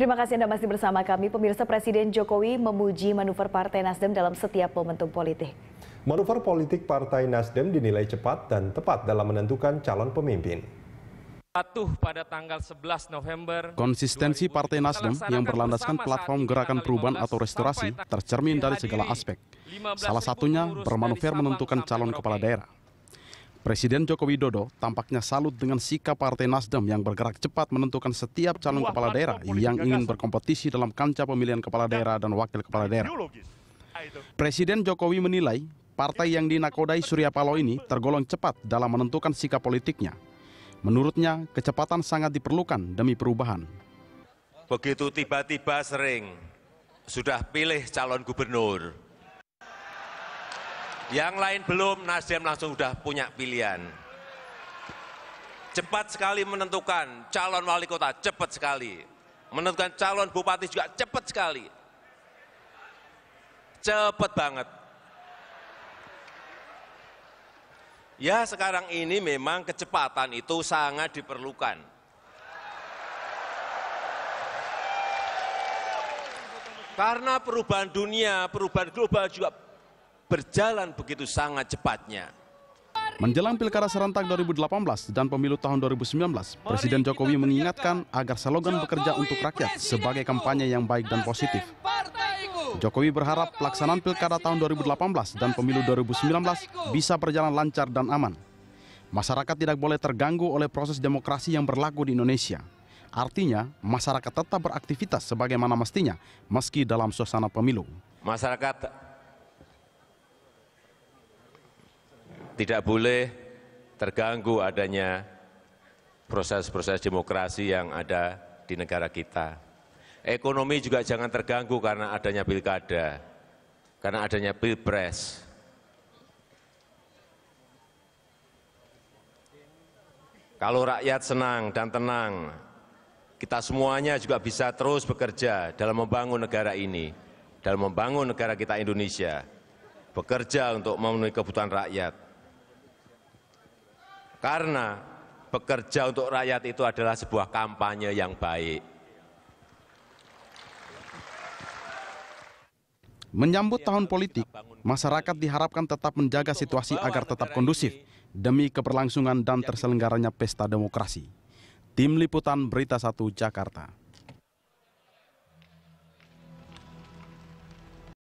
Terima kasih Anda masih bersama kami. Pemirsa Presiden Jokowi memuji manuver Partai Nasdem dalam setiap momentum politik. Manuver politik Partai Nasdem dinilai cepat dan tepat dalam menentukan calon pemimpin patuh pada tanggal 11 November. Konsistensi Partai Nasdem yang berlandaskan platform Gerakan Perubahan atau Restorasi tercermin dari segala aspek. Salah satunya bermanuver menentukan calon kepala daerah. Presiden Joko Widodo tampaknya salut dengan sikap Partai Nasdem yang bergerak cepat menentukan setiap calon kepala daerah yang ingin berkompetisi dalam kancah pemilihan kepala daerah dan wakil kepala daerah. Ah, Presiden Jokowi menilai partai yang dinakodai Surya Paloh ini tergolong cepat dalam menentukan sikap politiknya. Menurutnya, kecepatan sangat diperlukan demi perubahan. Begitu tiba-tiba sering sudah pilih calon gubernur, yang lain belum, Nasdem langsung sudah punya pilihan. Cepat sekali menentukan calon wali kota, cepat sekali. Menentukan calon bupati juga cepat sekali. Cepat banget. Ya sekarang ini memang kecepatan itu sangat diperlukan. Karena perubahan dunia, perubahan global juga berjalan begitu sangat cepatnya. Menjelang Pilkada serentak 2018 dan pemilu tahun 2019, Presiden Jokowi mengingatkan agar slogan bekerja untuk rakyat sebagai kampanye yang baik dan positif. Jokowi berharap pelaksanaan Pilkada tahun 2018 dan pemilu 2019 bisa berjalan lancar dan aman. Masyarakat tidak boleh terganggu oleh proses demokrasi yang berlaku di Indonesia. Artinya, masyarakat tetap beraktivitas sebagaimana mestinya, meski dalam suasana pemilu. Masyarakat tidak boleh terganggu adanya proses-proses demokrasi yang ada di negara kita. Ekonomi juga jangan terganggu karena adanya pilkada, karena adanya pilpres. Kalau rakyat senang dan tenang, kita semuanya juga bisa terus bekerja dalam membangun negara ini, dalam membangun negara kita Indonesia, bekerja untuk memenuhi kebutuhan rakyat karena bekerja untuk rakyat itu adalah sebuah kampanye yang baik. Menyambut tahun politik, masyarakat diharapkan tetap menjaga situasi agar tetap kondusif demi keberlangsungan dan terselenggaranya pesta demokrasi. Tim Liputan Berita Satu Jakarta.